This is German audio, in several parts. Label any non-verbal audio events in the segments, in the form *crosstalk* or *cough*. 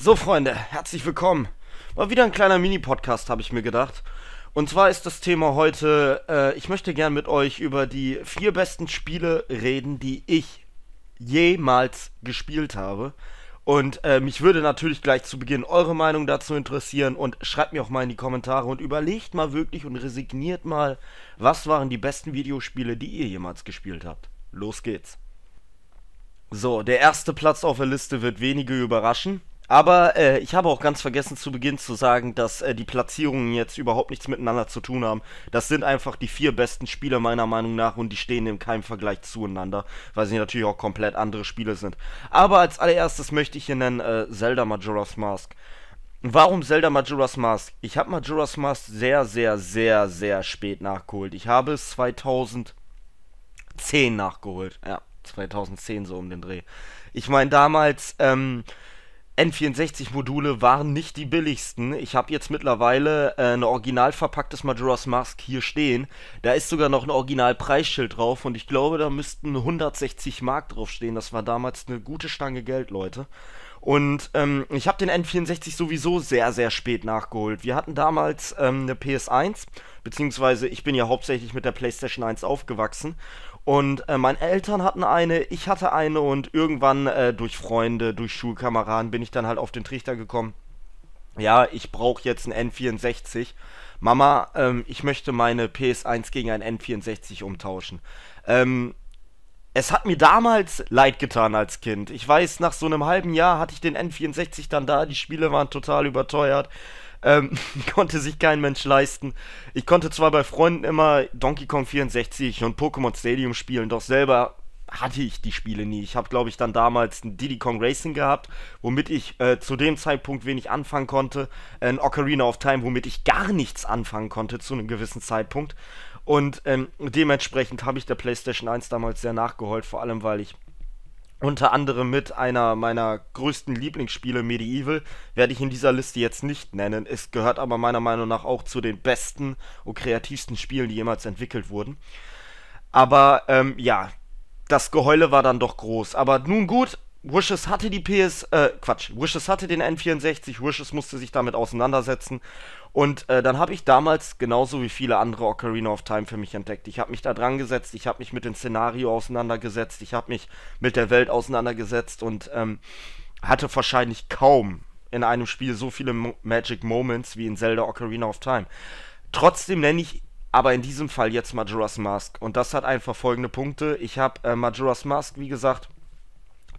So, Freunde, herzlich willkommen. Mal wieder ein kleiner Mini-Podcast, habe ich mir gedacht. Und zwar ist das Thema heute, äh, ich möchte gern mit euch über die vier besten Spiele reden, die ich jemals gespielt habe. Und äh, mich würde natürlich gleich zu Beginn eure Meinung dazu interessieren und schreibt mir auch mal in die Kommentare und überlegt mal wirklich und resigniert mal, was waren die besten Videospiele, die ihr jemals gespielt habt. Los geht's. So, der erste Platz auf der Liste wird wenige überraschen. Aber äh, ich habe auch ganz vergessen zu Beginn zu sagen, dass äh, die Platzierungen jetzt überhaupt nichts miteinander zu tun haben. Das sind einfach die vier besten Spieler meiner Meinung nach und die stehen in keinem Vergleich zueinander, weil sie natürlich auch komplett andere Spiele sind. Aber als allererstes möchte ich hier nennen äh, Zelda Majora's Mask. Warum Zelda Majora's Mask? Ich habe Majora's Mask sehr, sehr, sehr, sehr spät nachgeholt. Ich habe es 2010 nachgeholt. Ja, 2010 so um den Dreh. Ich meine damals, ähm, N64-Module waren nicht die billigsten. Ich habe jetzt mittlerweile äh, ein original verpacktes Majora's Mask hier stehen. Da ist sogar noch ein Original-Preisschild drauf und ich glaube, da müssten 160 Mark draufstehen. Das war damals eine gute Stange Geld, Leute. Und ähm, ich habe den N64 sowieso sehr, sehr spät nachgeholt. Wir hatten damals ähm, eine PS1, beziehungsweise ich bin ja hauptsächlich mit der PlayStation 1 aufgewachsen. Und äh, meine Eltern hatten eine, ich hatte eine und irgendwann äh, durch Freunde, durch Schulkameraden bin ich dann halt auf den Trichter gekommen. Ja, ich brauche jetzt einen N64. Mama, ähm, ich möchte meine PS1 gegen einen N64 umtauschen. Ähm, es hat mir damals leid getan als Kind. Ich weiß, nach so einem halben Jahr hatte ich den N64 dann da, die Spiele waren total überteuert. Ähm, *laughs* konnte sich kein Mensch leisten. Ich konnte zwar bei Freunden immer Donkey Kong 64 und Pokémon Stadium spielen, doch selber hatte ich die Spiele nie. Ich habe, glaube ich, dann damals ein Diddy Kong Racing gehabt, womit ich äh, zu dem Zeitpunkt wenig anfangen konnte. Ein Ocarina of Time, womit ich gar nichts anfangen konnte zu einem gewissen Zeitpunkt. Und ähm, dementsprechend habe ich der PlayStation 1 damals sehr nachgeholt, vor allem weil ich unter anderem mit einer meiner größten Lieblingsspiele, Medieval, werde ich in dieser Liste jetzt nicht nennen. Es gehört aber meiner Meinung nach auch zu den besten und kreativsten Spielen, die jemals entwickelt wurden. Aber ähm, ja, das Geheule war dann doch groß. Aber nun gut, Wishes hatte die PS, äh, Quatsch, Wishes hatte den N64, Wishes musste sich damit auseinandersetzen. Und äh, dann habe ich damals, genauso wie viele andere Ocarina of Time für mich entdeckt. Ich habe mich da dran gesetzt, ich habe mich mit dem Szenario auseinandergesetzt, ich habe mich mit der Welt auseinandergesetzt und ähm, hatte wahrscheinlich kaum in einem Spiel so viele Mo Magic Moments wie in Zelda Ocarina of Time. Trotzdem nenne ich aber in diesem Fall jetzt Majora's Mask. Und das hat einfach folgende Punkte. Ich habe äh, Majora's Mask, wie gesagt,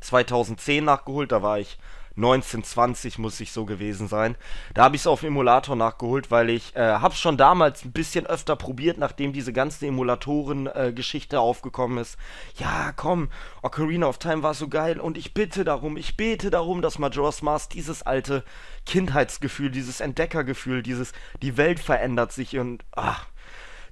2010 nachgeholt, da war ich 19, 20 muss ich so gewesen sein. Da habe ich es auf Emulator nachgeholt, weil ich äh, habe es schon damals ein bisschen öfter probiert, nachdem diese ganze Emulatoren-Geschichte äh, aufgekommen ist. Ja, komm, Ocarina of Time war so geil und ich bitte darum, ich bete darum, dass Majora's Mask dieses alte Kindheitsgefühl, dieses Entdeckergefühl, dieses die Welt verändert sich und ach,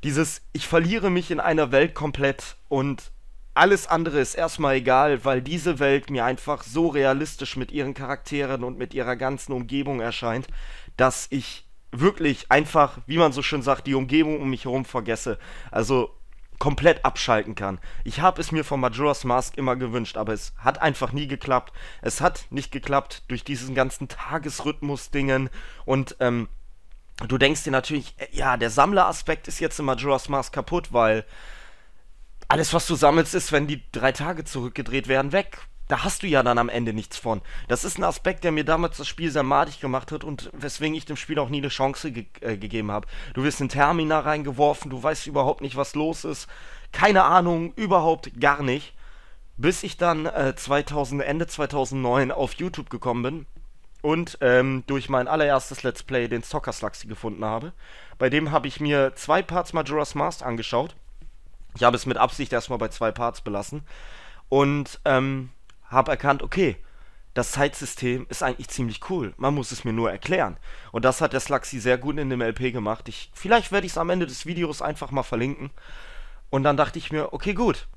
dieses ich verliere mich in einer Welt komplett und alles andere ist erstmal egal, weil diese Welt mir einfach so realistisch mit ihren Charakteren und mit ihrer ganzen Umgebung erscheint, dass ich wirklich einfach, wie man so schön sagt, die Umgebung um mich herum vergesse. Also komplett abschalten kann. Ich habe es mir von Majora's Mask immer gewünscht, aber es hat einfach nie geklappt. Es hat nicht geklappt durch diesen ganzen Tagesrhythmus-Dingen und ähm, du denkst dir natürlich, äh, ja, der Sammleraspekt ist jetzt in Majora's Mask kaputt, weil alles, was du sammelst, ist, wenn die drei Tage zurückgedreht werden, weg. Da hast du ja dann am Ende nichts von. Das ist ein Aspekt, der mir damals das Spiel sehr madig gemacht hat und weswegen ich dem Spiel auch nie eine Chance ge äh, gegeben habe. Du wirst in Termina reingeworfen, du weißt überhaupt nicht, was los ist. Keine Ahnung, überhaupt gar nicht. Bis ich dann äh, 2000, Ende 2009 auf YouTube gekommen bin und ähm, durch mein allererstes Let's Play den Soccer Slugsy gefunden habe. Bei dem habe ich mir zwei Parts Majora's Mask angeschaut ich habe es mit Absicht erstmal bei zwei Parts belassen und ähm, habe erkannt, okay, das Zeitsystem ist eigentlich ziemlich cool. Man muss es mir nur erklären. Und das hat der Slaxi sehr gut in dem LP gemacht. Ich, vielleicht werde ich es am Ende des Videos einfach mal verlinken. Und dann dachte ich mir, okay, gut.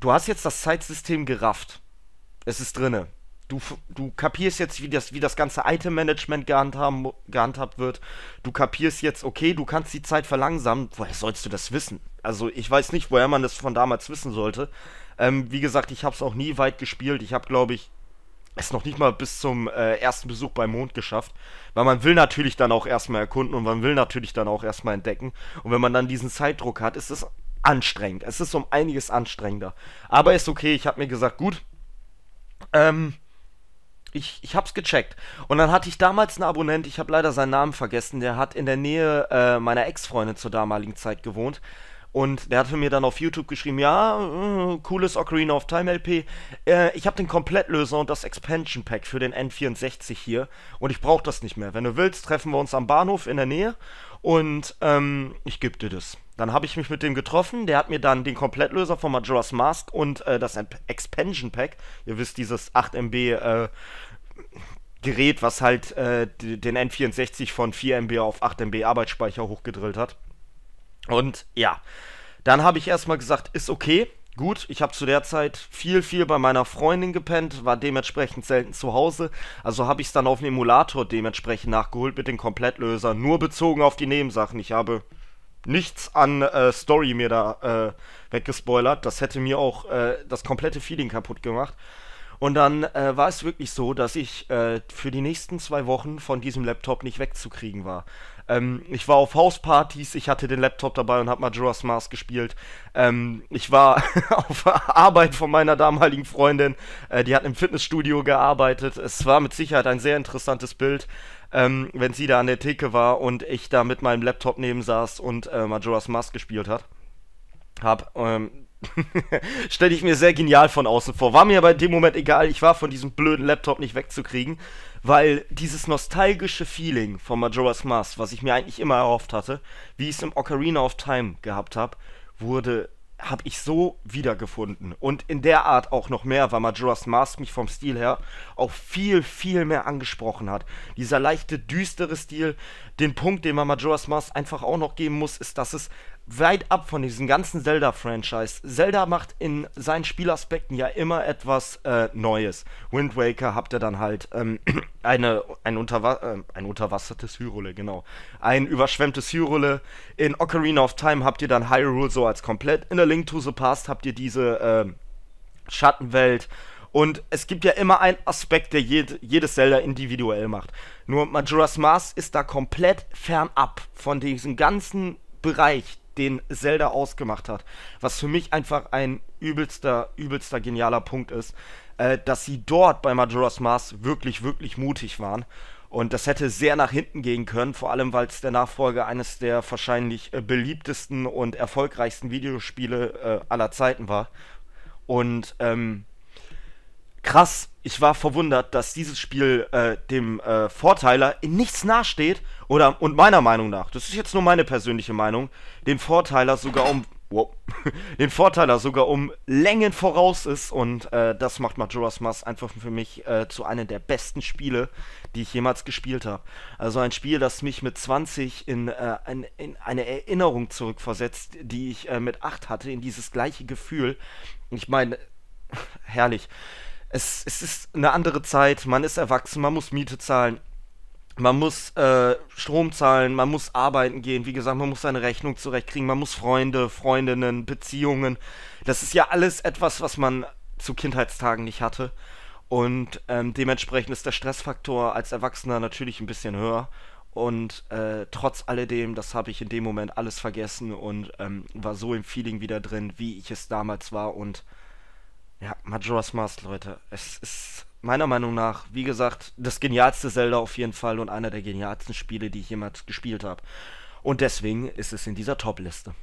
Du hast jetzt das Zeitsystem gerafft. Es ist drinne. Du, du kapierst jetzt, wie das, wie das ganze Item-Management gehandhabt wird. Du kapierst jetzt, okay, du kannst die Zeit verlangsamen. Woher sollst du das wissen? also ich weiß nicht, woher man das von damals wissen sollte. Ähm, wie gesagt, ich habe es auch nie weit gespielt. Ich habe, glaube ich, es noch nicht mal bis zum äh, ersten Besuch beim Mond geschafft, weil man will natürlich dann auch erstmal erkunden und man will natürlich dann auch erstmal entdecken. Und wenn man dann diesen Zeitdruck hat, ist es anstrengend. Es ist um einiges anstrengender. Aber ist okay, ich habe mir gesagt, gut, ähm, ich, ich hab's gecheckt. Und dann hatte ich damals einen Abonnent, ich habe leider seinen Namen vergessen, der hat in der Nähe äh, meiner Ex-Freundin zur damaligen Zeit gewohnt. Und der hatte mir dann auf YouTube geschrieben, ja, äh, cooles Ocarina of Time LP. Äh, ich habe den Komplettlöser und das Expansion Pack für den N64 hier und ich brauche das nicht mehr. Wenn du willst, treffen wir uns am Bahnhof in der Nähe und ähm, ich gebe dir das. Dann habe ich mich mit dem getroffen, der hat mir dann den Komplettlöser von Majora's Mask und äh, das Expansion Pack, ihr wisst, dieses 8 MB äh, Gerät, was halt äh, den N64 von 4 MB auf 8 MB Arbeitsspeicher hochgedrillt hat und ja, dann habe ich erstmal gesagt, ist okay, gut. Ich habe zu der Zeit viel, viel bei meiner Freundin gepennt, war dementsprechend selten zu Hause. Also habe ich es dann auf dem Emulator dementsprechend nachgeholt mit den Komplettlösern, nur bezogen auf die Nebensachen. Ich habe nichts an äh, Story mir da äh, weggespoilert. Das hätte mir auch äh, das komplette Feeling kaputt gemacht. Und dann äh, war es wirklich so, dass ich äh, für die nächsten zwei Wochen von diesem Laptop nicht wegzukriegen war. Ähm, ich war auf Hauspartys, ich hatte den Laptop dabei und habe Majora's Mask gespielt. Ähm, ich war *laughs* auf Arbeit von meiner damaligen Freundin, äh, die hat im Fitnessstudio gearbeitet. Es war mit Sicherheit ein sehr interessantes Bild. Ähm, wenn sie da an der Theke war und ich da mit meinem Laptop neben saß und äh, Majora's Mask gespielt hat, hab, ähm, *laughs* stelle ich mir sehr genial von außen vor. War mir aber in dem Moment egal, ich war von diesem blöden Laptop nicht wegzukriegen weil dieses nostalgische Feeling von Majora's Mask, was ich mir eigentlich immer erhofft hatte, wie ich es im Ocarina of Time gehabt habe, wurde habe ich so wiedergefunden und in der Art auch noch mehr, weil Majora's Mask mich vom Stil her auch viel viel mehr angesprochen hat. Dieser leichte düstere Stil, den Punkt, den man Majora's Mask einfach auch noch geben muss, ist, dass es weit ab von diesem ganzen Zelda-Franchise. Zelda macht in seinen Spielaspekten ja immer etwas äh, Neues. Wind Waker habt ihr dann halt ähm, *clears throat* eine, ein, Unterwa äh, ein unterwassertes Hyrule, genau. Ein überschwemmtes Hyrule. In Ocarina of Time habt ihr dann Hyrule so als komplett. In der Link to the Past habt ihr diese äh, Schattenwelt. Und es gibt ja immer einen Aspekt, der jed jedes Zelda individuell macht. Nur Majora's Mask ist da komplett fernab von diesem ganzen Bereich, den Zelda ausgemacht hat. Was für mich einfach ein übelster, übelster genialer Punkt ist, äh, dass sie dort bei Majora's Mask wirklich, wirklich mutig waren. Und das hätte sehr nach hinten gehen können, vor allem weil es der Nachfolger eines der wahrscheinlich äh, beliebtesten und erfolgreichsten Videospiele äh, aller Zeiten war. Und ähm, krass, ich war verwundert, dass dieses Spiel äh, dem äh, Vorteiler in nichts nachsteht. Oder, und meiner Meinung nach, das ist jetzt nur meine persönliche Meinung, dem Vorteiler sogar um. Wow, *laughs* den Vorteiler sogar um Längen voraus ist und äh, das macht Majora's Mask einfach für mich äh, zu einem der besten Spiele, die ich jemals gespielt habe. Also ein Spiel, das mich mit 20 in, äh, ein, in eine Erinnerung zurückversetzt, die ich äh, mit 8 hatte, in dieses gleiche Gefühl. Ich meine, *laughs* herrlich es, es ist eine andere Zeit, man ist erwachsen, man muss Miete zahlen, man muss äh, Strom zahlen, man muss arbeiten gehen, wie gesagt, man muss seine Rechnung zurechtkriegen, man muss Freunde, Freundinnen, Beziehungen. Das ist ja alles etwas, was man zu Kindheitstagen nicht hatte. Und ähm, dementsprechend ist der Stressfaktor als Erwachsener natürlich ein bisschen höher. Und äh, trotz alledem, das habe ich in dem Moment alles vergessen und ähm, war so im Feeling wieder drin, wie ich es damals war. Und ja, Majora's Mask, Leute. Es ist meiner Meinung nach, wie gesagt, das genialste Zelda auf jeden Fall und einer der genialsten Spiele, die ich jemals gespielt habe. Und deswegen ist es in dieser Top-Liste.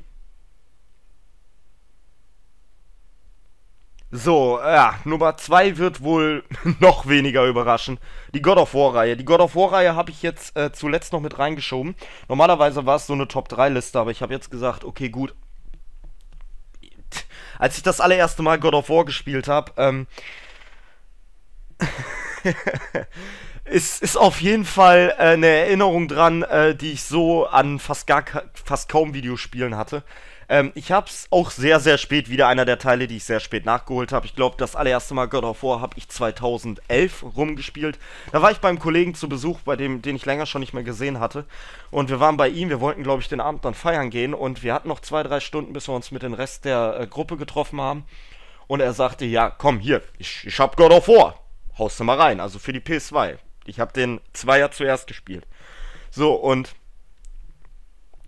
So, ja, Nummer 2 wird wohl *laughs* noch weniger überraschen. Die God of War-Reihe. Die God of War-Reihe habe ich jetzt äh, zuletzt noch mit reingeschoben. Normalerweise war es so eine Top-3-Liste, aber ich habe jetzt gesagt, okay, gut, als ich das allererste Mal God of War gespielt habe, ähm, ist, ist auf jeden Fall äh, eine Erinnerung dran, äh, die ich so an fast, gar, fast kaum Videospielen hatte. Ähm, ich habe es auch sehr, sehr spät, wieder einer der Teile, die ich sehr spät nachgeholt habe. Ich glaube, das allererste Mal God of War habe ich 2011 rumgespielt. Da war ich beim Kollegen zu Besuch, bei dem, den ich länger schon nicht mehr gesehen hatte. Und wir waren bei ihm, wir wollten, glaube ich, den Abend dann feiern gehen. Und wir hatten noch zwei, drei Stunden, bis wir uns mit dem Rest der äh, Gruppe getroffen haben. Und er sagte, ja, komm, hier, ich, ich hab God of War. Haust du mal rein, also für die PS2. Ich habe den Zweier zuerst gespielt. So, und.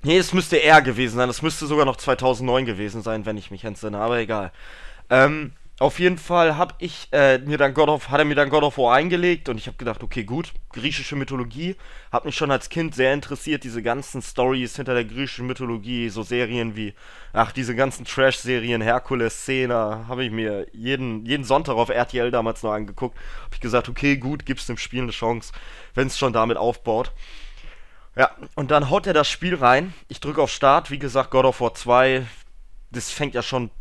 Nee, es müsste er gewesen sein. Es müsste sogar noch 2009 gewesen sein, wenn ich mich entsinne, aber egal. Ähm, auf jeden Fall habe ich äh, mir dann God of, hat er mir dann God of War eingelegt und ich habe gedacht, okay, gut, griechische Mythologie, hat mich schon als Kind sehr interessiert, diese ganzen Stories hinter der griechischen Mythologie, so Serien wie, ach, diese ganzen Trash-Serien, Herkules, Szene, habe ich mir jeden, jeden Sonntag auf RTL damals noch angeguckt, habe ich gesagt, okay, gut, gib's dem Spiel eine Chance, wenn es schon damit aufbaut. Ja, und dann haut er das Spiel rein, ich drücke auf Start, wie gesagt, God of War 2, das fängt ja schon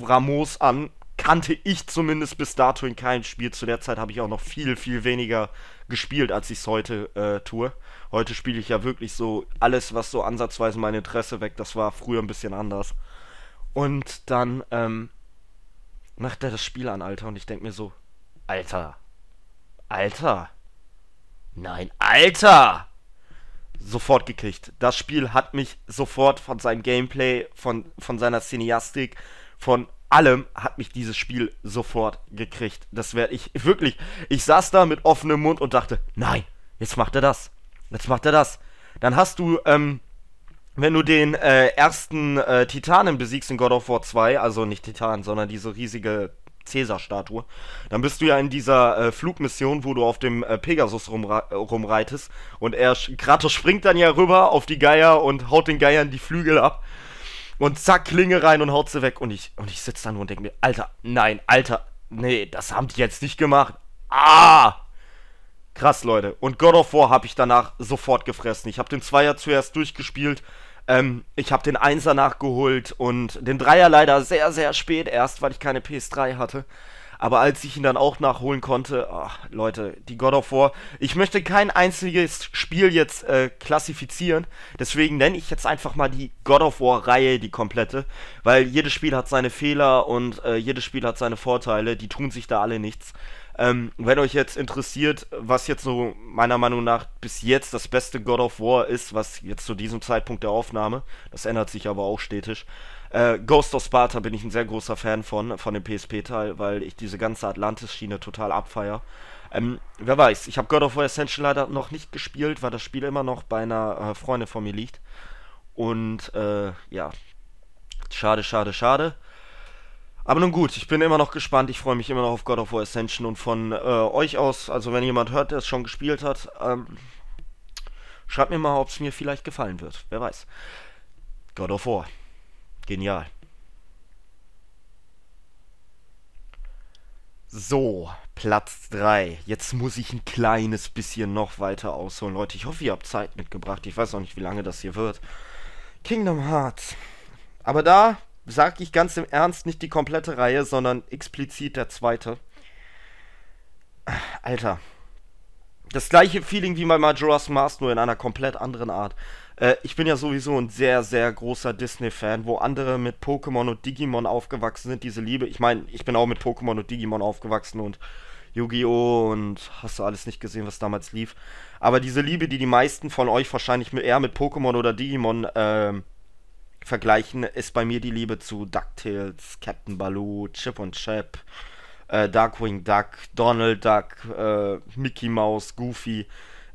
Ramos an, kannte ich zumindest bis dato in keinem Spiel. Zu der Zeit habe ich auch noch viel, viel weniger gespielt, als ich es heute äh, tue. Heute spiele ich ja wirklich so alles, was so ansatzweise mein Interesse weckt. Das war früher ein bisschen anders. Und dann ähm, macht er das Spiel an, Alter. Und ich denke mir so, Alter, Alter, nein, Alter! Sofort gekriegt. Das Spiel hat mich sofort von seinem Gameplay, von, von seiner Cineastik, von allem hat mich dieses Spiel sofort gekriegt. Das werde ich wirklich. Ich saß da mit offenem Mund und dachte, nein, jetzt macht er das. Jetzt macht er das. Dann hast du, ähm, wenn du den äh, ersten äh, Titanen besiegst in God of War 2, also nicht Titan, sondern diese riesige Cäsar-Statue, dann bist du ja in dieser äh, Flugmission, wo du auf dem äh, Pegasus rumre rumreitest und er Kratos springt dann ja rüber auf die Geier und haut den Geiern die Flügel ab und zack, Klinge rein und haut sie weg. Und ich, und ich sitze da nur und denke mir, Alter, nein, Alter, nee, das haben die jetzt nicht gemacht. Ah! Krass, Leute. Und God of War habe ich danach sofort gefressen. Ich habe den Zweier zuerst durchgespielt. Ähm, ich habe den Einser nachgeholt und den Dreier leider sehr, sehr spät erst, weil ich keine PS3 hatte. Aber als ich ihn dann auch nachholen konnte, ach, Leute, die God of War. Ich möchte kein einziges Spiel jetzt äh, klassifizieren. Deswegen nenne ich jetzt einfach mal die God of War-Reihe die komplette. Weil jedes Spiel hat seine Fehler und äh, jedes Spiel hat seine Vorteile. Die tun sich da alle nichts. Ähm, wenn euch jetzt interessiert, was jetzt so meiner Meinung nach bis jetzt das beste God of War ist, was jetzt zu diesem Zeitpunkt der Aufnahme, das ändert sich aber auch stetig, äh, Ghost of Sparta bin ich ein sehr großer Fan von, von dem PSP-Teil, weil ich diese ganze Atlantis-Schiene total abfeier. Ähm, wer weiß, ich habe God of War Ascension leider noch nicht gespielt, weil das Spiel immer noch bei einer äh, Freundin von mir liegt. Und äh, ja, schade, schade, schade. Aber nun gut, ich bin immer noch gespannt. Ich freue mich immer noch auf God of War Ascension und von äh, euch aus, also wenn jemand hört, der es schon gespielt hat, ähm, schreibt mir mal, ob es mir vielleicht gefallen wird. Wer weiß. God of War. Genial. So, Platz 3. Jetzt muss ich ein kleines bisschen noch weiter ausholen. Leute, ich hoffe, ihr habt Zeit mitgebracht. Ich weiß auch nicht, wie lange das hier wird. Kingdom Hearts. Aber da sage ich ganz im Ernst nicht die komplette Reihe, sondern explizit der zweite. Alter, das gleiche Feeling wie bei Majora's Mask, nur in einer komplett anderen Art. Äh, ich bin ja sowieso ein sehr, sehr großer Disney-Fan, wo andere mit Pokémon und Digimon aufgewachsen sind, diese Liebe. Ich meine, ich bin auch mit Pokémon und Digimon aufgewachsen und Yu-Gi-Oh! und hast du alles nicht gesehen, was damals lief. Aber diese Liebe, die die meisten von euch wahrscheinlich eher mit Pokémon oder Digimon ähm, vergleichen, ist bei mir die Liebe zu DuckTales, Captain Baloo, Chip und Chap äh, Darkwing Duck, Donald Duck, äh, Mickey Mouse, Goofy.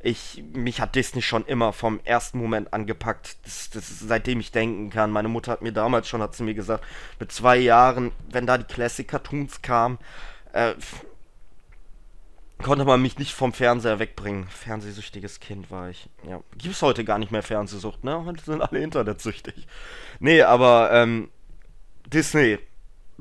Ich, mich hat Disney schon immer vom ersten Moment angepackt, das, das ist, seitdem ich denken kann. Meine Mutter hat mir damals schon, hat sie mir gesagt, mit zwei Jahren, wenn da die Classic-Cartoons kamen, äh, konnte man mich nicht vom Fernseher wegbringen. Fernsehsüchtiges Kind war ich. Ja. es heute gar nicht mehr Fernsehsucht, ne? *laughs* Heute sind alle internetsüchtig. Nee, aber ähm, Disney,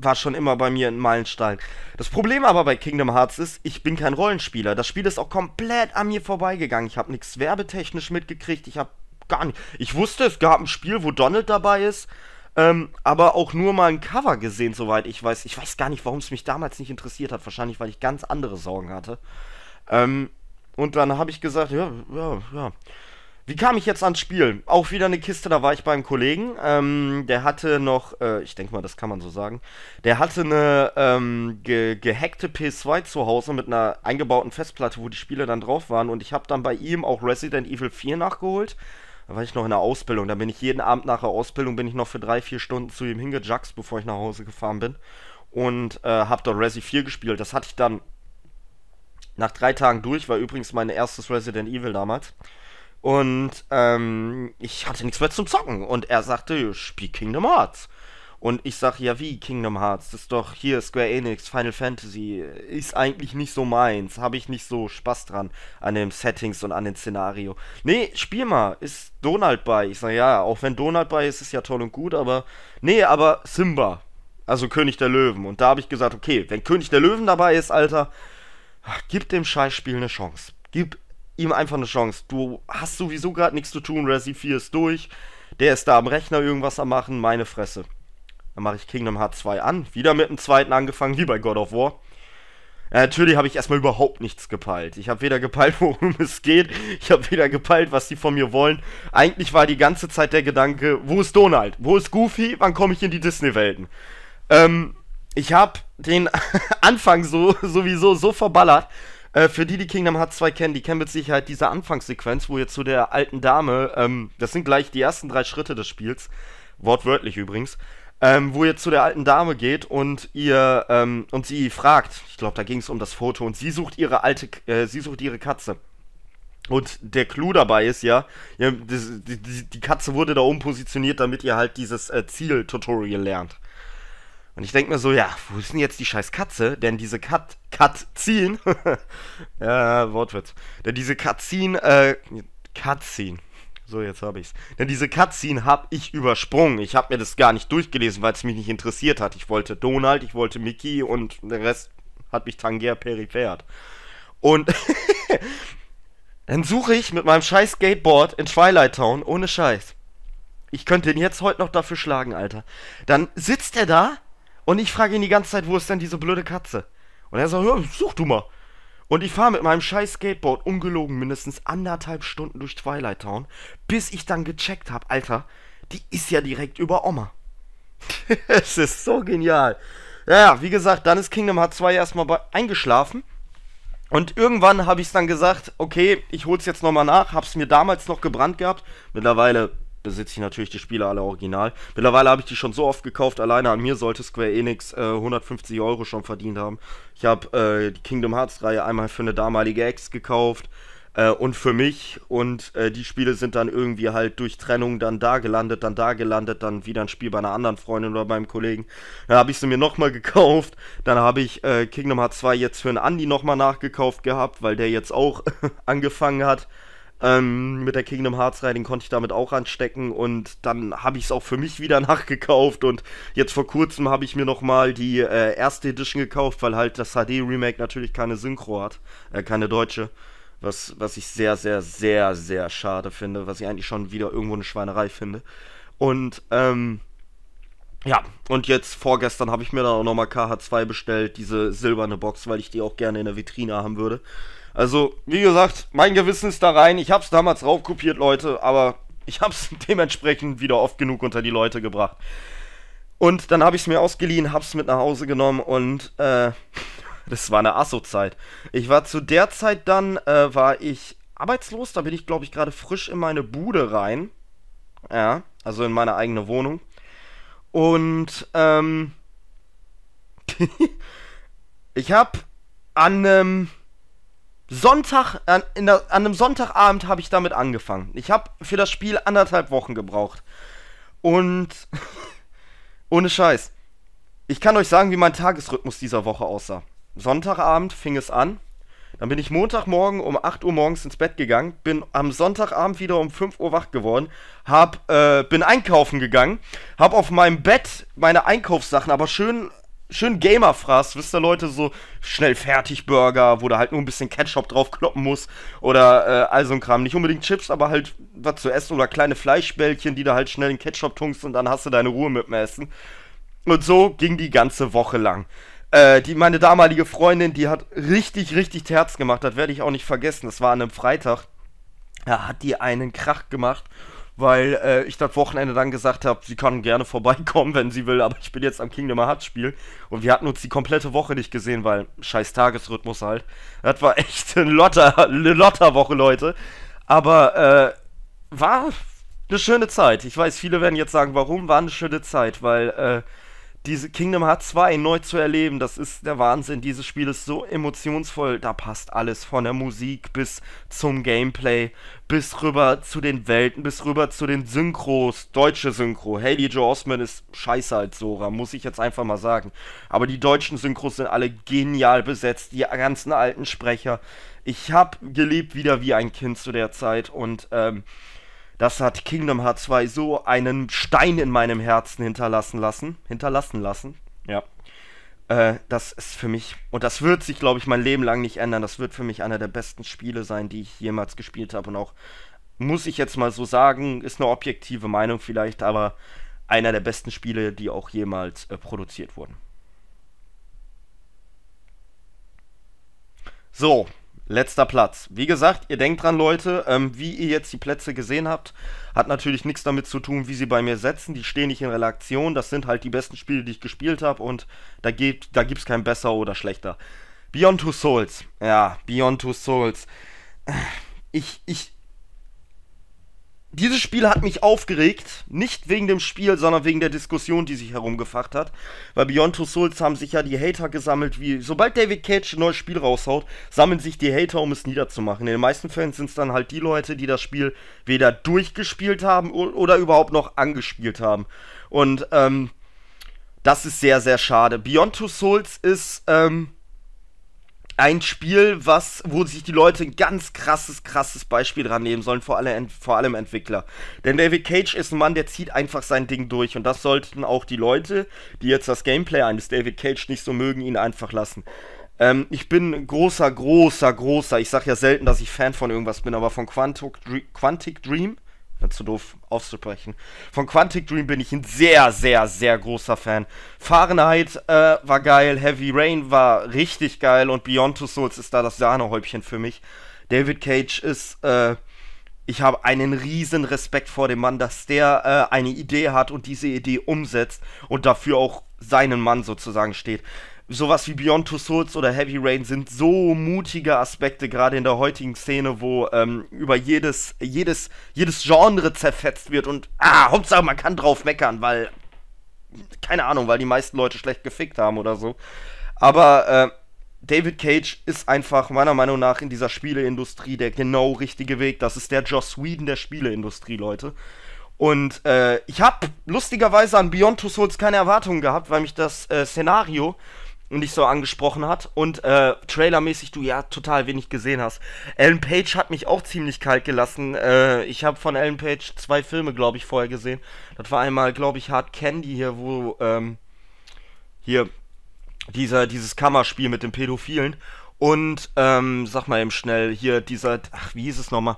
war schon immer bei mir ein Meilenstein. Das Problem aber bei Kingdom Hearts ist, ich bin kein Rollenspieler. Das Spiel ist auch komplett an mir vorbeigegangen. Ich habe nichts werbetechnisch mitgekriegt. Ich habe gar nicht. Ich wusste, es gab ein Spiel, wo Donald dabei ist. Ähm, aber auch nur mal ein Cover gesehen, soweit ich weiß. Ich weiß gar nicht, warum es mich damals nicht interessiert hat. Wahrscheinlich, weil ich ganz andere Sorgen hatte. Ähm, und dann habe ich gesagt, ja, ja, ja. Wie kam ich jetzt ans Spiel? Auch wieder eine Kiste, da war ich beim Kollegen. Ähm, der hatte noch, äh, ich denke mal, das kann man so sagen, der hatte eine ähm, ge gehackte PS2 zu Hause mit einer eingebauten Festplatte, wo die Spiele dann drauf waren. Und ich habe dann bei ihm auch Resident Evil 4 nachgeholt. Da war ich noch in der Ausbildung. Da bin ich jeden Abend nach der Ausbildung, bin ich noch für drei, vier Stunden zu ihm hingejuckst, bevor ich nach Hause gefahren bin. Und äh, habe dort Resi 4 gespielt. Das hatte ich dann nach drei Tagen durch. War übrigens mein erstes Resident Evil damals. Und ähm, ich hatte nichts mehr zum Zocken. Und er sagte, spiel Kingdom Hearts. Und ich sag, ja wie, Kingdom Hearts? Das ist doch hier Square Enix, Final Fantasy. Äh, ist eigentlich nicht so meins. Habe ich nicht so Spaß dran. An den Settings und an dem Szenario. Nee, spiel mal. Ist Donald bei. Ich sag, ja, auch wenn Donald bei ist, ist ja toll und gut, aber... Nee, aber Simba. Also König der Löwen. Und da habe ich gesagt, okay, wenn König der Löwen dabei ist, Alter, gib dem Scheißspiel eine Chance. Gib ihm einfach eine Chance. Du hast sowieso gerade nichts zu tun, Resi 4 ist durch, der ist da am Rechner irgendwas am machen, meine Fresse. Dann mache ich Kingdom Hearts 2 an, wieder mit dem zweiten angefangen, wie bei God of War. Ja, natürlich habe ich erstmal überhaupt nichts gepeilt. Ich habe weder gepeilt, *laughs* worum es geht, ich habe weder gepeilt, was die von mir wollen. Eigentlich war die ganze Zeit der Gedanke, wo ist Donald? Wo ist Goofy? Wann komme ich in die Disney-Welten? Ähm, ich habe den *laughs* Anfang so, sowieso so verballert, äh, für die, die Kingdom Hearts 2 kennen, die kennen mit Sicherheit diese Anfangssequenz, wo ihr zu der alten Dame, ähm, das sind gleich die ersten drei Schritte des Spiels, wortwörtlich übrigens, ähm, wo ihr zu der alten Dame geht und ihr ähm, und sie fragt, ich glaube, da ging es um das Foto und sie sucht ihre alte, äh, sie sucht ihre Katze. Und der Clou dabei ist ja, ja die, die, die, Katze wurde da umpositioniert, damit ihr halt dieses äh, Ziel-Tutorial lernt. Und ich denke mir so, ja, wo ist denn jetzt die scheiß Katze? Denn diese Kat Cutscene, *laughs* ja, Wortwitz, denn diese Cutscene, äh, Cutscene, so, jetzt habe ich's. Denn diese Cutscene habe ich übersprungen. Ich habe mir das gar nicht durchgelesen, weil es mich nicht interessiert hat. Ich wollte Donald, ich wollte Mickey und der Rest hat mich Tangier periphert. Und *laughs* dann suche ich mit meinem scheiß Skateboard in Twilight Town, ohne Scheiß. Ich könnte ihn jetzt heute noch dafür schlagen, Alter. Dann sitzt er da und ich frage ihn die ganze Zeit, wo ist denn diese blöde Katze? Und er sagt, ja, such du mal. Und ich fahre mit meinem scheiß Skateboard, ungelogen, mindestens anderthalb Stunden durch Twilight Town, bis ich dann gecheckt habe, Alter, die ist ja direkt über Oma. *laughs* es ist so genial. Ja, wie gesagt, dann ist Kingdom Hearts 2 erstmal eingeschlafen. Und irgendwann habe ich es dann gesagt, okay, ich hol's jetzt nochmal nach, hab's mir damals noch gebrannt gehabt. Mittlerweile besitze ich natürlich die Spiele alle original. Mittlerweile habe ich die schon so oft gekauft, alleine an mir sollte Square Enix äh, 150 Euro schon verdient haben. Ich habe äh, die Kingdom Hearts Reihe einmal für eine damalige Ex gekauft äh, und für mich und äh, die Spiele sind dann irgendwie halt durch Trennung dann da gelandet, dann da gelandet, dann wieder ein Spiel bei einer anderen Freundin oder beim Kollegen. Dann habe ich sie mir nochmal *laughs* gekauft, dann habe ich äh, Kingdom Hearts 2 jetzt für einen Andi nochmal nachgekauft gehabt, weil der jetzt auch *laughs* angefangen hat. Ähm, mit der Kingdom Hearts Reihe, den konnte ich damit auch anstecken und dann habe ich es auch für mich wieder *laughs* nachgekauft und jetzt vor kurzem habe ich mir nochmal die äh, erste Edition gekauft, weil halt das HD-Remake natürlich keine Synchro hat, äh, keine deutsche. Was, was ich sehr, sehr, sehr, sehr schade finde, was ich eigentlich schon wieder irgendwo eine Schweinerei finde. Und, ähm, ja, und jetzt vorgestern habe ich mir dann auch nochmal KH2 bestellt, diese silberne Box, weil ich die auch gerne in der Vitrine haben würde. Also, wie gesagt, mein Gewissen ist da rein. Ich hab's damals raufkopiert, Leute, aber ich hab's *laughs* dementsprechend wieder oft genug unter die Leute gebracht. Und dann habe ich es mir ausgeliehen, hab's mit nach Hause genommen und äh, *laughs* das war eine Asso-Zeit. Ich war zu der Zeit dann, äh, war ich arbeitslos, da bin ich, glaube ich, gerade frisch in meine Bude rein. Ja, also in meine eigene Wohnung. Und, ähm, *laughs* ich hab an einem Sonntag, an, der, an einem Sonntagabend habe ich damit angefangen. Ich habe für das Spiel anderthalb Wochen gebraucht. Und *laughs* ohne Scheiß. Ich kann euch sagen, wie mein Tagesrhythmus dieser Woche aussah. Sonntagabend fing es an. Dann bin ich Montagmorgen um 8 Uhr morgens ins Bett gegangen, bin am Sonntagabend wieder um 5 Uhr wach geworden, hab, äh, bin einkaufen gegangen, hab auf meinem Bett meine Einkaufssachen aber schön schön Gamer-Fraß, wisst ihr Leute, so schnell fertig Burger, wo du halt nur ein bisschen Ketchup drauf kloppen musst oder äh, all so ein Kram. Nicht unbedingt Chips, aber halt was zu essen oder kleine Fleischbällchen, die du halt schnell in Ketchup tunkst und dann hast du deine Ruhe mit dem Essen. Und so ging die ganze Woche lang. Äh, die, meine damalige Freundin, die hat richtig, richtig Terz gemacht, das werde ich auch nicht vergessen. Das war an einem Freitag. Da hat die einen Krach gemacht weil äh, ich das Wochenende dann gesagt habe, sie kann gerne vorbeikommen, *laughs* wenn sie will, aber ich bin jetzt am Kingdom Hearts Spiel und wir hatten uns die komplette Woche nicht gesehen, weil scheiß Tagesrhythmus halt. Das war *laughs* echt eine Lotter, eine Lotterwoche, Leute. Aber äh, war eine schöne Zeit. Ich weiß, viele werden jetzt sagen, warum war eine schöne Zeit, weil äh, diese Kingdom Hearts 2 neu zu erleben, das ist der Wahnsinn. Dieses Spiel ist so emotionsvoll. Da passt alles von der Musik bis zum Gameplay, bis rüber zu den Welten, bis rüber zu den Synchros. Deutsche Synchro. Haley Joe Osman ist scheiße als Sora, muss ich jetzt einfach mal sagen. Aber die deutschen Synchros sind alle genial besetzt. Die ganzen alten Sprecher. Ich habe gelebt wieder wie ein Kind zu der Zeit und ähm, das hat Kingdom Hearts 2 so einen Stein in meinem Herzen hinterlassen lassen. Hinterlassen lassen, ja. Äh, das ist für mich, und das wird sich, glaube ich, mein Leben lang nicht ändern. Das wird für mich einer der besten Spiele sein, die ich jemals gespielt habe. Und auch, muss ich jetzt mal so sagen, ist eine objektive Meinung vielleicht, aber einer der besten Spiele, die auch jemals äh, produziert wurden. So, letzter Platz. Wie gesagt, ihr denkt dran, Leute, ähm, wie ihr jetzt die Plätze gesehen habt, hat natürlich nichts damit zu tun, wie sie bei mir setzen. Die stehen nicht in Relation. Das sind halt die besten Spiele, die ich gespielt habe und da gibt es gibt's kein besser oder schlechter. Beyond Two Souls. Ja, Beyond Two Souls. Ich, ich, dieses Spiel hat mich aufgeregt, nicht wegen dem Spiel, sondern wegen der Diskussion, die sich herumgefacht hat. Weil Beyond Two Souls haben sich ja die Hater gesammelt, wie sobald David Cage ein neues Spiel raushaut, sammeln sich die Hater, um es niederzumachen. In den meisten Fällen sind es dann halt die Leute, die das Spiel weder durchgespielt haben oder überhaupt noch angespielt haben. Und ähm, das ist sehr, sehr schade. Beyond Two Souls ist ähm, ein Spiel, was, wo sich die Leute ein ganz krasses, krasses Beispiel dran nehmen sollen, vor, alle, vor allem Entwickler. Denn David Cage ist ein Mann, der zieht einfach sein Ding durch und das sollten auch die Leute, die jetzt das Gameplay eines David Cage nicht so mögen, ihn einfach lassen. Ähm, ich bin großer, großer, großer, ich sag ja selten, dass ich Fan von irgendwas bin, aber von Quantic, Dream bin zu doof auszusprechen. Von Quantic Dream bin ich ein sehr, sehr, sehr großer Fan. Fahrenheit äh, war geil, Heavy Rain war richtig geil und Beyond Two Souls ist da das Sahnehäubchen für mich. David Cage ist, äh, ich habe einen riesen Respekt vor dem Mann, dass der äh, eine Idee hat und diese Idee umsetzt und dafür auch seinen Mann sozusagen steht sowas wie Beyond Two Souls oder Heavy Rain sind so mutige Aspekte, gerade in der heutigen Szene, wo ähm, über jedes, jedes, jedes Genre zerfetzt wird und ah, Hauptsache man kann drauf meckern, weil. Keine Ahnung, weil die meisten Leute schlecht gefickt haben oder so. Aber äh, David Cage ist einfach meiner Meinung nach in dieser Spieleindustrie der genau richtige Weg. Das ist der Joss Whedon der Spieleindustrie, Leute. Und äh, ich habe lustigerweise an Beyond Two Souls keine Erwartungen gehabt, weil mich das äh, Szenario nicht so angesprochen hat und äh, trailermäßig du ja total wenig gesehen hast. Alan Page hat mich auch ziemlich kalt gelassen. Äh, ich habe von Alan Page zwei Filme, glaube ich, vorher gesehen. Das war einmal, glaube ich, Hard Candy hier, wo ähm, hier dieser, dieses Kammerspiel mit den Pädophilen und, ähm, sag mal eben schnell, hier dieser, ach, wie hieß es nochmal?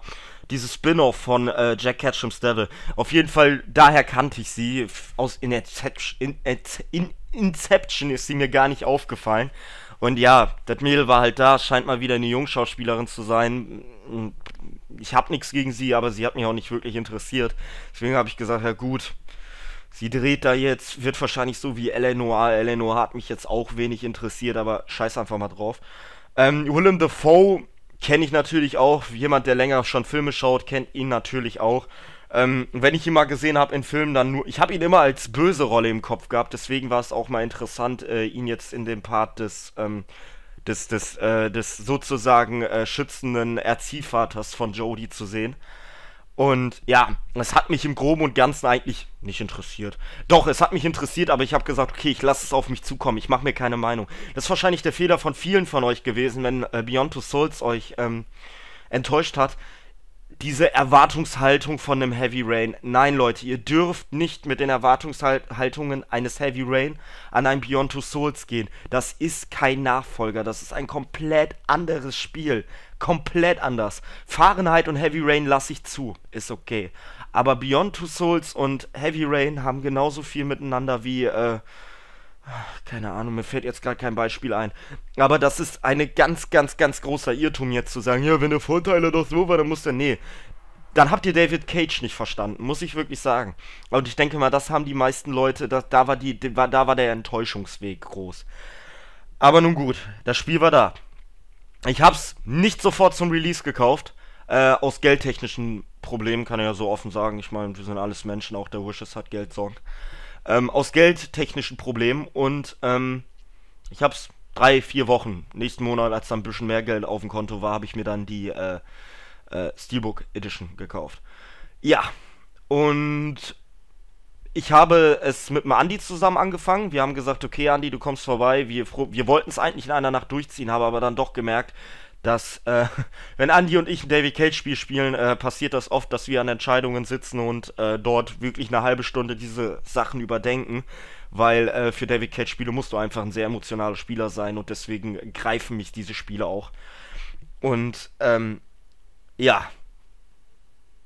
Dieses Spin-off von äh, Jack Ketchum's Devil. Auf jeden Fall, daher kannte ich sie. Aus Inception, in, in Inception ist sie mir gar nicht aufgefallen. Und ja, das Mädel war halt da, scheint mal wieder eine Jungschauspielerin zu sein. Hm, ich habe nichts gegen sie, aber sie hat mich auch nicht wirklich interessiert. Deswegen habe ich gesagt, ja gut, sie dreht da jetzt, wird wahrscheinlich so wie Eleanor. Eleanor hat mich jetzt auch wenig interessiert, aber scheiß einfach mal drauf. Ähm, Willem Dafoe kenne ich natürlich auch. Jemand, der länger schon Filme schaut, kennt ihn natürlich auch. Ähm, wenn ich ihn mal gesehen habe in Filmen, dann nur. Ich habe ihn immer als böse Rolle im Kopf gehabt, deswegen war es auch mal interessant, äh, ihn jetzt in dem Part des, ähm, des, des, äh, des sozusagen äh, schützenden Erziehvaters von Jodie zu sehen. Und ja, es hat mich im Groben und Ganzen eigentlich nicht interessiert. Doch, es hat mich interessiert, aber ich habe gesagt, okay, ich lasse es auf mich zukommen, ich mache mir keine Meinung. Das ist wahrscheinlich der Fehler von vielen von euch gewesen, wenn äh, Beyond Two Souls euch ähm, enttäuscht hat. Diese Erwartungshaltung von einem Heavy Rain. Nein, Leute, ihr dürft nicht mit den Erwartungshaltungen eines Heavy Rain an ein Beyond Two Souls gehen. Das ist kein Nachfolger, das ist ein komplett anderes Spiel komplett anders. Fahrenheit und Heavy Rain lasse ich zu, ist okay. Aber Beyond Two Souls und Heavy Rain haben genauso viel miteinander wie, äh, keine Ahnung, mir fällt jetzt gerade kein Beispiel ein. Aber das ist ein ganz, ganz, ganz großer Irrtum jetzt zu sagen, ja, wenn der Vorteile doch so war, dann muss der, nee. Dann habt ihr David Cage nicht verstanden, muss ich wirklich sagen. Und ich denke mal, das haben die meisten Leute, da, da, war, die, da war der Enttäuschungsweg groß. Aber nun gut, das Spiel war da. Ich hab's nicht sofort zum Release gekauft. Äh, aus geldtechnischen Problemen kann ich ja so offen sagen. Ich meine, wir sind alles Menschen, auch der Wishes hat Geld Geldsorgen. Ähm, aus geldtechnischen Problemen und ähm, ich hab's drei, vier Wochen. Nächsten Monat, als da ein bisschen mehr Geld auf dem Konto war, habe ich mir dann die äh, äh, Steelbook Edition gekauft. Ja, und ich habe es mit dem Andi zusammen angefangen. Wir haben gesagt, okay, Andi, du kommst vorbei. Wir, wir wollten es eigentlich in einer Nacht durchziehen, habe aber dann doch gemerkt, dass äh, *laughs* wenn Andi und ich ein David Cage Spiel spielen, äh, passiert das oft, dass wir an Entscheidungen sitzen und äh, dort wirklich eine halbe Stunde diese Sachen überdenken, weil äh, für David Cage Spiele musst du einfach ein sehr emotionaler Spieler sein und deswegen greifen mich diese Spiele auch. Und ähm, ja,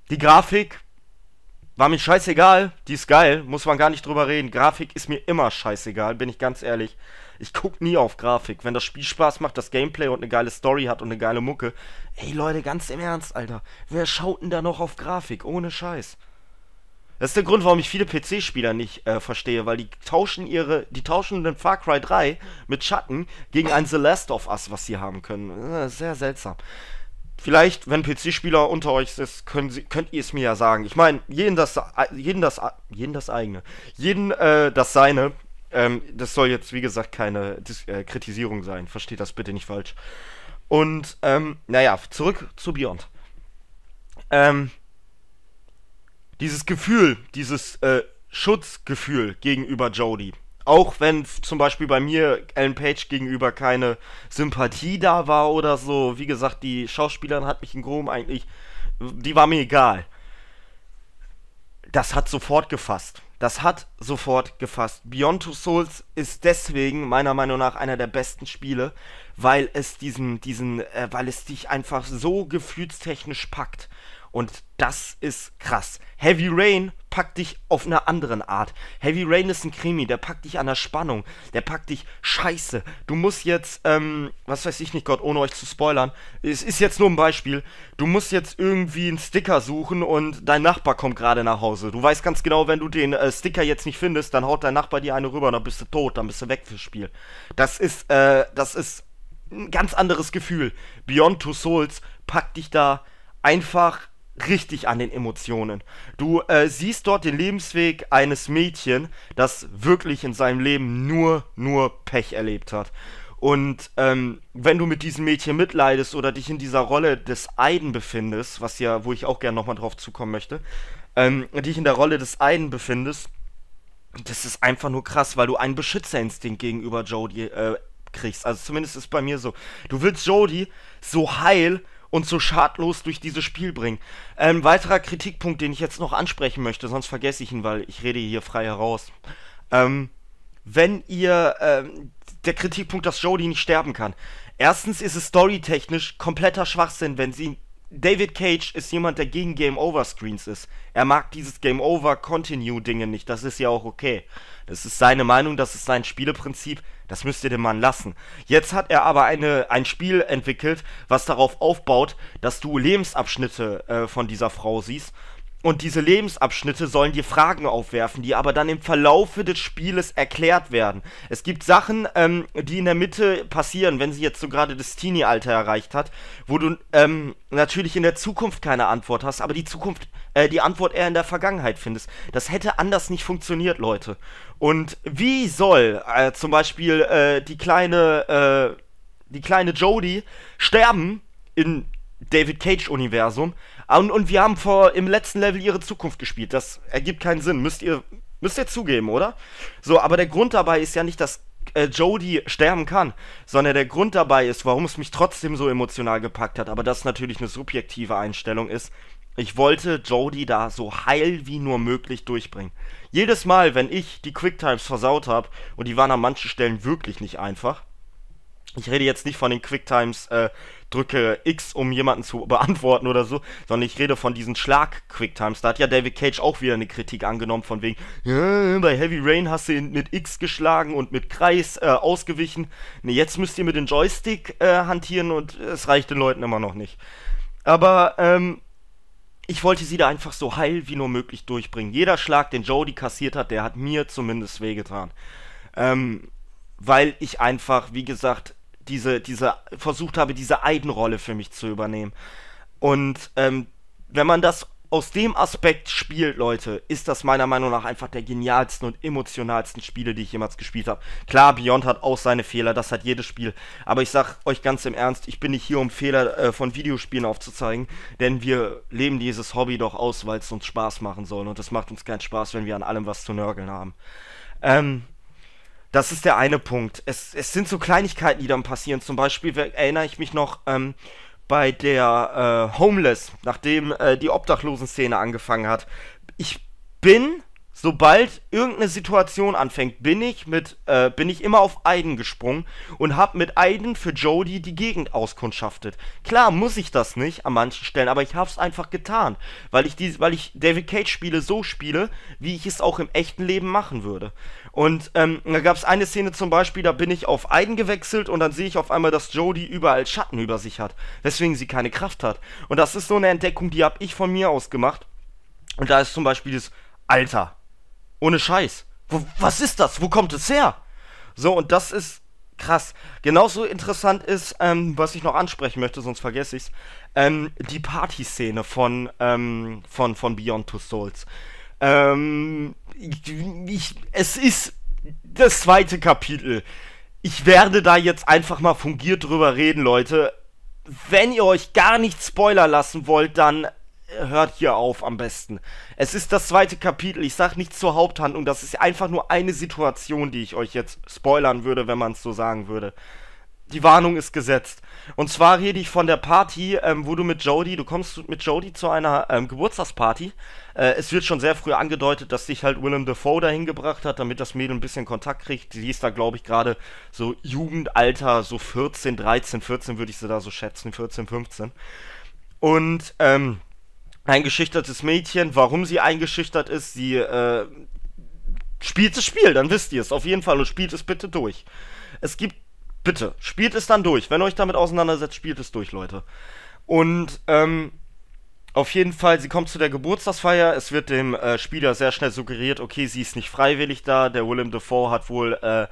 die Grafik war mir scheißegal, die ist geil, muss man gar nicht drüber reden. Grafik ist mir immer scheißegal, bin ich ganz ehrlich. Ich guck nie auf Grafik. Wenn das Spiel Spaß macht, das Gameplay und eine geile Story hat und eine geile Mucke. Ey Leute, ganz im Ernst, Alter. Wer schaut denn da noch auf Grafik? Ohne Scheiß. Das ist der Grund, warum ich viele PC-Spieler nicht äh, verstehe, weil die tauschen ihre, die tauschen den Far Cry 3 mit Schatten gegen ein The Last of Us, was sie haben können. Äh, sehr seltsam. Vielleicht, wenn PC-Spieler unter euch ist, können sie, könnt ihr es mir ja sagen. Ich meine, jeden das, jeden das, jeden das eigene. Jeden äh, das seine. Ähm, das soll jetzt, wie gesagt, keine Dis äh, Kritisierung sein. Versteht das bitte nicht falsch. Und, ähm, naja, zurück zu Beyond. Ähm, dieses Gefühl, dieses äh, Schutzgefühl gegenüber Jodie auch wenn zum Beispiel bei mir Ellen Page gegenüber keine Sympathie da war oder so, wie gesagt, die Schauspielerin hat mich in Grom eigentlich, die war mir egal. Das hat sofort gefasst. Das hat sofort gefasst. Beyond Two Souls ist deswegen meiner Meinung nach einer der besten Spiele, weil es diesen, diesen, äh, weil es dich einfach so gefühlstechnisch packt. Und das ist krass. Heavy Rain packt dich auf einer anderen Art. Heavy Rain ist ein Krimi, der packt dich an der Spannung, der packt dich scheiße. Du musst jetzt, ähm, was weiß ich nicht, Gott, ohne euch zu spoilern, es ist jetzt nur ein Beispiel, du musst jetzt irgendwie einen Sticker suchen und dein Nachbar kommt gerade nach Hause. Du weißt ganz genau, wenn du den äh, Sticker jetzt nicht findest, dann haut dein Nachbar dir eine rüber und dann bist du tot, dann bist du weg fürs Spiel. Das ist, äh, das ist ein ganz anderes Gefühl. Beyond Two Souls packt dich da einfach richtig an den Emotionen. Du äh, siehst dort den Lebensweg eines Mädchen, das wirklich in seinem Leben nur, nur Pech erlebt hat. Und ähm, wenn du mit diesem Mädchen mitleidest oder dich in dieser Rolle des Eiden befindest, was ja, wo ich auch gerne nochmal drauf zukommen möchte, ähm, dich in der Rolle des Eiden befindest, das ist einfach nur krass, weil du einen Beschützerinstinkt gegenüber Jodie äh, kriegst. Also zumindest ist es bei mir so. Du willst Jodie so heil und so schadlos durch dieses Spiel bringen. Ein ähm, weiterer Kritikpunkt, den ich jetzt noch ansprechen möchte, sonst vergesse ich ihn, weil ich rede hier frei heraus. Ähm, wenn ihr ähm, der Kritikpunkt, dass Jodie nicht sterben kann. Erstens ist es storytechnisch kompletter Schwachsinn, wenn sie David Cage ist jemand, der gegen Game Over Screens ist. Er mag dieses Game Over Continue Dinge nicht. Das ist ja auch okay. Das ist seine Meinung, das ist sein Spieleprinzip. Das müsst ihr dem Mann lassen. Jetzt hat er aber eine, ein Spiel entwickelt, was darauf aufbaut, dass du Lebensabschnitte äh, von dieser Frau siehst und diese Lebensabschnitte sollen dir Fragen aufwerfen, die aber dann im Verlaufe des Spieles erklärt werden. Es gibt Sachen, ähm, die in der Mitte passieren, wenn sie jetzt so gerade das Teenie-Alter erreicht hat, wo du ähm, natürlich in der Zukunft keine Antwort hast, aber die Zukunft, äh, die Antwort eher in der Vergangenheit findest. Das hätte anders nicht funktioniert, Leute. Und wie soll äh, zum Beispiel äh, die kleine, äh, die kleine Jodie sterben in David Cage-Universum, Ah, und, und wir haben vor im letzten Level ihre Zukunft gespielt. Das ergibt keinen Sinn. Müsst ihr, müsst ihr zugeben, oder? So, aber der Grund dabei ist ja nicht, dass äh, Jodie sterben kann, sondern der Grund dabei ist, warum es mich trotzdem so emotional gepackt hat. Aber das natürlich eine subjektive Einstellung ist. Ich wollte Jodie da so heil wie nur möglich durchbringen. Jedes Mal, wenn ich die Quicktimes versaut habe, und die waren an manchen Stellen wirklich nicht einfach, ich rede jetzt nicht von den Quicktimes, äh, drücke X, um jemanden zu beantworten oder so, sondern ich rede von diesen Schlag-Quicktimes. Da hat ja David Cage auch wieder eine Kritik angenommen von wegen, bei Heavy Rain hast du ihn mit X geschlagen und mit Kreis äh, ausgewichen. Ne, jetzt müsst ihr mit dem Joystick äh, hantieren und es reicht den Leuten immer noch nicht. Aber, ähm, ich wollte sie da einfach so heil wie nur möglich durchbringen. Jeder Schlag, den Jody kassiert hat, der hat mir zumindest wehgetan. Ähm, weil ich einfach, wie gesagt, diese, diese, versucht habe, diese Eidenrolle für mich zu übernehmen. Und ähm, wenn man das aus dem Aspekt spielt, Leute, ist das meiner Meinung nach einfach der genialsten und emotionalsten Spiele, die ich jemals gespielt habe. Klar, Beyond hat auch seine Fehler, das hat jedes Spiel. Aber ich sag euch ganz im Ernst, ich bin nicht hier, um Fehler äh, von Videospielen aufzuzeigen, denn wir leben dieses Hobby doch aus, weil es uns Spaß machen soll. Und es macht uns keinen Spaß, wenn wir an allem was zu nörgeln haben. Ähm, das ist der eine Punkt. Es, es sind so Kleinigkeiten, die dann passieren. Zum Beispiel erinnere ich mich noch ähm, bei der äh, Homeless, nachdem äh, die Obdachlosen-Szene angefangen hat. Ich bin sobald irgendeine Situation anfängt, bin ich mit, äh, bin ich immer auf Aiden gesprungen und habe mit Aiden für Jody die Gegend auskundschaftet. Klar muss ich das nicht an manchen Stellen, aber ich habe es einfach getan, weil ich die, weil ich David Cage Spiele so spiele, wie ich es auch im echten Leben machen würde. Und ähm, da gab es eine Szene zum Beispiel, da bin ich auf Aiden gewechselt und dann sehe ich auf einmal, dass Jody überall Schatten über sich hat, weswegen sie keine Kraft hat. Und das ist so eine Entdeckung, die habe ich von mir aus gemacht. Und da ist zum Beispiel das Alter, ohne Scheiß. Wo, was ist das? Wo kommt es her? So, und das ist krass. Genauso interessant ist, ähm, was ich noch ansprechen möchte, sonst vergesse ich's, ähm, die Partyszene von, ähm, von, von Beyond Two Souls. Ähm, ich, ich, es ist das zweite Kapitel. Ich werde da jetzt einfach mal fungiert drüber reden, Leute. Wenn ihr euch gar nicht Spoiler lassen wollt, dann hört hier auf am besten. Es ist das zweite Kapitel, ich sag nichts zur Haupthandlung, das ist einfach nur eine Situation, die ich euch jetzt spoilern würde, wenn man es so sagen würde. Die Warnung ist gesetzt. Und zwar rede ich von der Party, ähm, wo du mit Jody, du kommst mit Jody zu einer ähm, Geburtstagsparty. Äh, es wird schon sehr früh angedeutet, dass dich halt Willem Dafoe dahin gebracht hat, damit das Mädel ein bisschen Kontakt kriegt. Sie ist da, glaube ich, gerade so Jugendalter, so 14, 13, 14 würde ich sie da so schätzen, 14, 15. Und ähm, eingeschüchtertes Mädchen, warum sie eingeschüchtert ist, sie äh, spielt das Spiel, dann wisst ihr es auf jeden Fall und spielt es bitte durch. Es gibt, bitte, spielt es dann durch. Wenn ihr euch damit auseinandersetzt, spielt es durch, Leute. Und ähm, auf jeden Fall, sie kommt zu der Geburtstagsfeier. Es wird dem äh, Spieler sehr schnell suggeriert, okay, sie ist nicht freiwillig da. Der Willem Dafoe hat wohl äh,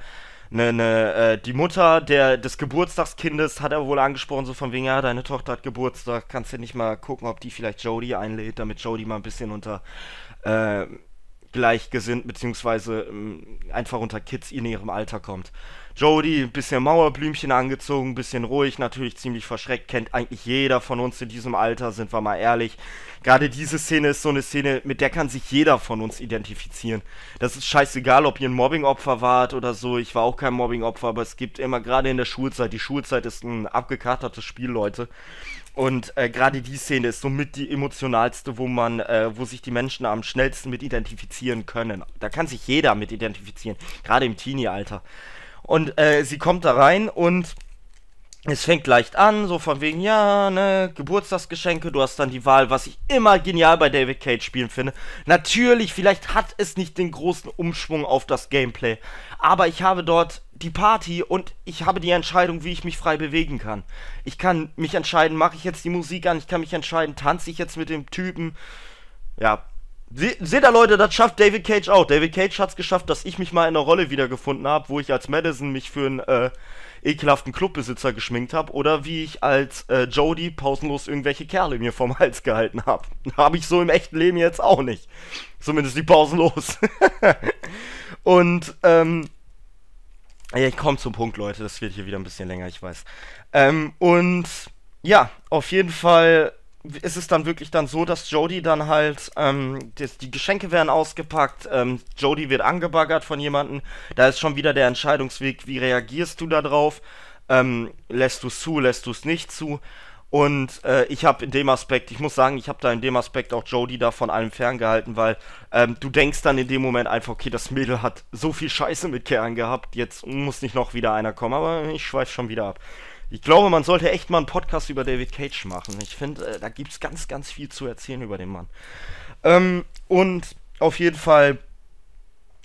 ne, ne, äh, die Mutter der, des Geburtstagskindes hat er wohl angesprochen, so von wegen, ja, deine Tochter hat Geburtstag, kannst du nicht mal gucken, ob die vielleicht Jodie einlädt, damit Jodie mal ein bisschen unter äh, gleichgesinnt, beziehungsweise ähm, einfach unter Kids in ihrem Alter kommt. Jody, ein bisschen Mauerblümchen angezogen, ein bisschen ruhig, natürlich ziemlich verschreckt, kennt eigentlich jeder von uns in diesem Alter, sind wir mal ehrlich. Gerade diese Szene ist so eine Szene, mit der kann sich jeder von uns identifizieren. Das ist scheißegal, ob ihr ein Mobbingopfer wart oder so. Ich war auch kein Mobbingopfer, aber es gibt immer gerade in der Schulzeit, die Schulzeit ist ein abgekatertes Spiel, Leute. Und äh, gerade die Szene ist somit die emotionalste, wo man, äh, wo sich die Menschen am schnellsten mit identifizieren können. Da kann sich jeder mit identifizieren, gerade im Teenie-Alter. Und äh, sie kommt da rein und es fängt leicht an, so von wegen, ja, ne, Geburtstagsgeschenke, du hast dann die Wahl, was ich immer genial bei David Cage Spielen finde. Natürlich, vielleicht hat es nicht den großen Umschwung auf das Gameplay, aber ich habe dort die Party und ich habe die Entscheidung, wie ich mich frei bewegen kann. Ich kann mich entscheiden, mache ich jetzt die Musik an, ich kann mich entscheiden, tanze ich jetzt mit dem Typen. Ja, seht ihr Leute, das schafft David Cage auch. David Cage hat es geschafft, dass ich mich mal in einer Rolle wiedergefunden habe, wo ich als Madison mich für einen äh, ekelhaften Clubbesitzer geschminkt habe oder wie ich als äh, Jody pausenlos irgendwelche Kerle mir vom Hals gehalten habe. *laughs* Habe ich so im echten Leben jetzt auch nicht. Zumindest die pausenlos. *laughs* Und ähm, ja, ich komme zum Punkt, Leute. Das wird hier wieder ein bisschen länger, ich weiß. Ähm, und ja, auf jeden Fall ist es dann wirklich dann so, dass Jody dann halt, ähm, das, die Geschenke werden ausgepackt, ähm, Jody wird angebaggert von jemandem, da ist schon wieder der Entscheidungsweg, wie reagierst du da drauf, ähm, lässt du es zu, lässt du es nicht zu. Und äh, ich habe in dem Aspekt, ich muss sagen, ich habe da in dem Aspekt auch Jody da von allem ferngehalten, weil ähm, du denkst dann in dem Moment einfach, okay, das Mädel hat so viel Scheiße mit Kern gehabt, jetzt muss nicht noch wieder einer kommen, aber ich schweife schon wieder ab. Ich glaube, man sollte echt mal einen Podcast über David Cage machen. Ich finde, äh, da gibt es ganz, ganz viel zu erzählen über den Mann. Ähm, und auf jeden Fall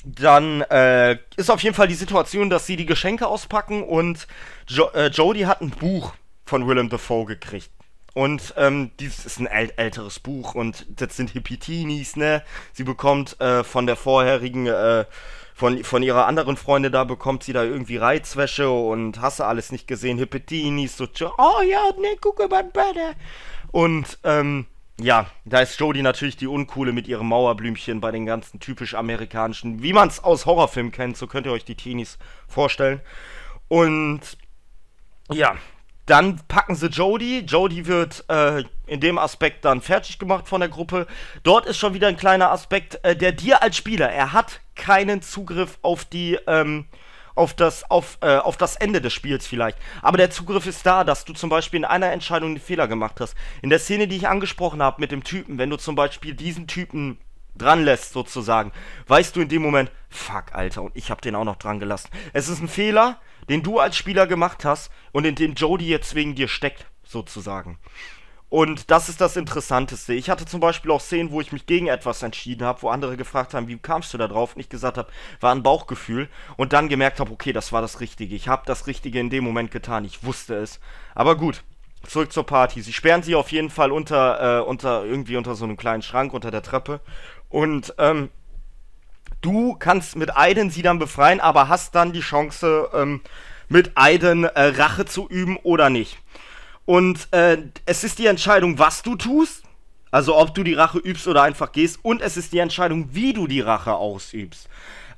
dann äh, ist auf jeden Fall die Situation, dass sie die Geschenke auspacken und jo äh, Jodie hat ein Buch von Willem Dafoe gekriegt. Und ähm, dieses ist ein äl älteres Buch und das sind Hippie-Teenies, ne? Sie bekommt äh, von der vorherigen äh, von, von ihrer anderen Freundin da bekommt sie da irgendwie Reizwäsche und hasse alles nicht gesehen, Hippetinis, so, oh ja, ne, guck mein Bäder. Und, ähm, ja, da ist Jodie natürlich die Uncoole mit ihrem Mauerblümchen bei den ganzen typisch amerikanischen, wie man es aus Horrorfilmen kennt, so könnt ihr euch die Teenies vorstellen. Und ja, dann packen sie Jody. Jody wird äh, in dem Aspekt dann fertig gemacht von der Gruppe. Dort ist schon wieder ein kleiner Aspekt, äh, der dir als Spieler, er hat keinen Zugriff auf die, ähm, auf das, auf, äh, auf das Ende des Spiels vielleicht. Aber der Zugriff ist da, dass du zum Beispiel in einer Entscheidung einen Fehler gemacht hast. In der Szene, die ich angesprochen habe mit dem Typen, wenn du zum Beispiel diesen Typen dran lässt sozusagen, weißt du in dem Moment, fuck, Alter, und ich habe den auch noch dran gelassen. Es ist ein Fehler, den du als Spieler gemacht hast und in dem Jody jetzt wegen dir steckt, sozusagen. Und das ist das Interessanteste. Ich hatte zum Beispiel auch Szenen, wo ich mich gegen etwas entschieden habe, wo andere gefragt haben, wie kamst du da drauf? Und ich gesagt habe, war ein Bauchgefühl. Und dann gemerkt habe, okay, das war das Richtige. Ich habe das Richtige in dem Moment getan. Ich wusste es. Aber gut, zurück zur Party. Sie sperren sie auf jeden Fall unter, äh, unter irgendwie unter so einem kleinen Schrank unter der Treppe. Und ähm, Du kannst mit Aiden sie dann befreien, aber hast dann die Chance, ähm, mit Aiden äh, Rache zu üben oder nicht. Und äh, es ist die Entscheidung, was du tust, also ob du die Rache übst oder einfach gehst, und es ist die Entscheidung, wie du die Rache ausübst.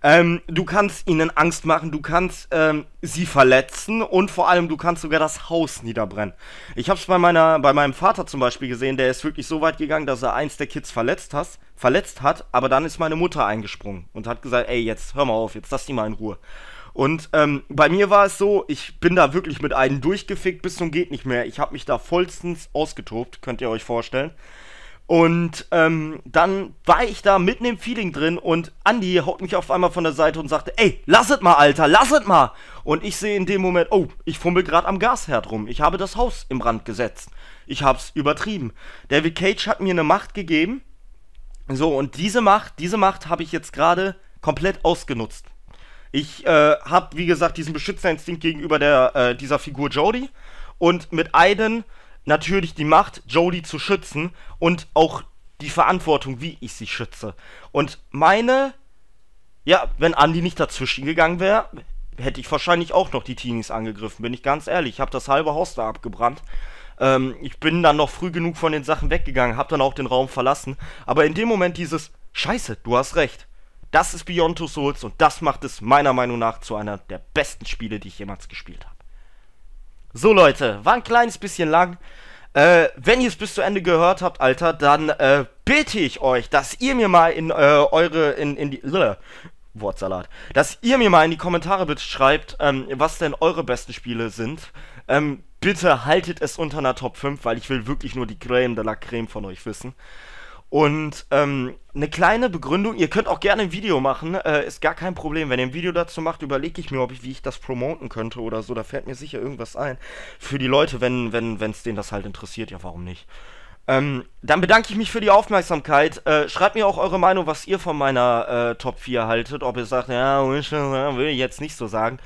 Ähm, du kannst ihnen Angst machen, du kannst ähm, sie verletzen und vor allem du kannst sogar das Haus niederbrennen. Ich habe es bei meiner, bei meinem Vater zum Beispiel gesehen, der ist wirklich so weit gegangen, dass er eins der Kids verletzt hat, verletzt hat, aber dann ist meine Mutter eingesprungen und hat gesagt, ey jetzt hör mal auf, jetzt lass die mal in Ruhe. Und ähm, bei mir war es so, ich bin da wirklich mit einem durchgefickt bis zum geht nicht mehr. Ich habe mich da vollstens ausgetobt, könnt ihr euch vorstellen. Und ähm, dann war ich da mitten im Feeling drin und Andy haut mich auf einmal von der Seite und sagte, ey, lasset mal, Alter, lasset mal. Und ich sehe in dem Moment, oh, ich fummel gerade am Gasherd rum. Ich habe das Haus im Brand gesetzt. Ich hab's übertrieben. David Cage hat mir eine Macht gegeben. So, und diese Macht, diese Macht habe ich jetzt gerade komplett ausgenutzt. Ich äh, habe, wie gesagt, diesen Beschützerinstinkt gegenüber der, äh, dieser Figur Jodie. Und mit Aiden natürlich die Macht, Jodie zu schützen und auch die Verantwortung, wie ich sie schütze. Und meine, ja, wenn Andy nicht dazwischen gegangen wäre, hätte ich wahrscheinlich auch noch die Teenies angegriffen, bin ich ganz ehrlich. Ich habe das halbe Haus da abgebrannt. Ähm, ich bin dann noch früh genug von den Sachen weggegangen, habe dann auch den Raum verlassen. Aber in dem Moment dieses, scheiße, du hast recht. Das ist Beyond Two Souls und das macht es meiner Meinung nach zu einer der besten Spiele, die ich jemals gespielt habe. So Leute, war ein kleines bisschen lang. Äh, wenn ihr es bis zu Ende gehört habt, Alter, dann äh, bitte ich euch, dass ihr mir mal in äh, eure in, in die äh, Wortsalat, dass ihr mir mal in die Kommentare bitte schreibt, ähm, was denn eure besten Spiele sind. Ähm, bitte haltet es unter einer Top 5, weil ich will wirklich nur die Creme de la Creme von euch wissen. Und ähm, eine kleine Begründung, ihr könnt auch gerne ein Video machen, äh, ist gar kein Problem. Wenn ihr ein Video dazu macht, überlege ich mir, ob ich, wie ich das promoten könnte oder so. Da fällt mir sicher irgendwas ein. Für die Leute, wenn es wenn, denen das halt interessiert, ja warum nicht. Ähm, dann bedanke ich mich für die Aufmerksamkeit. Äh, schreibt mir auch eure Meinung, was ihr von meiner äh, Top 4 haltet. Ob ihr sagt, ja, will ich jetzt nicht so sagen.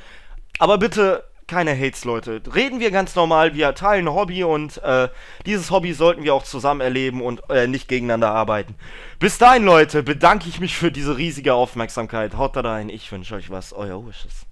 Aber bitte keine Hates, Leute. Reden wir ganz normal, wir teilen Hobby und äh, dieses Hobby sollten wir auch zusammen erleben und äh, nicht gegeneinander arbeiten. Bis dahin, Leute, bedanke ich mich für diese riesige Aufmerksamkeit. Haut da rein, ich wünsche euch was, euer Wishes.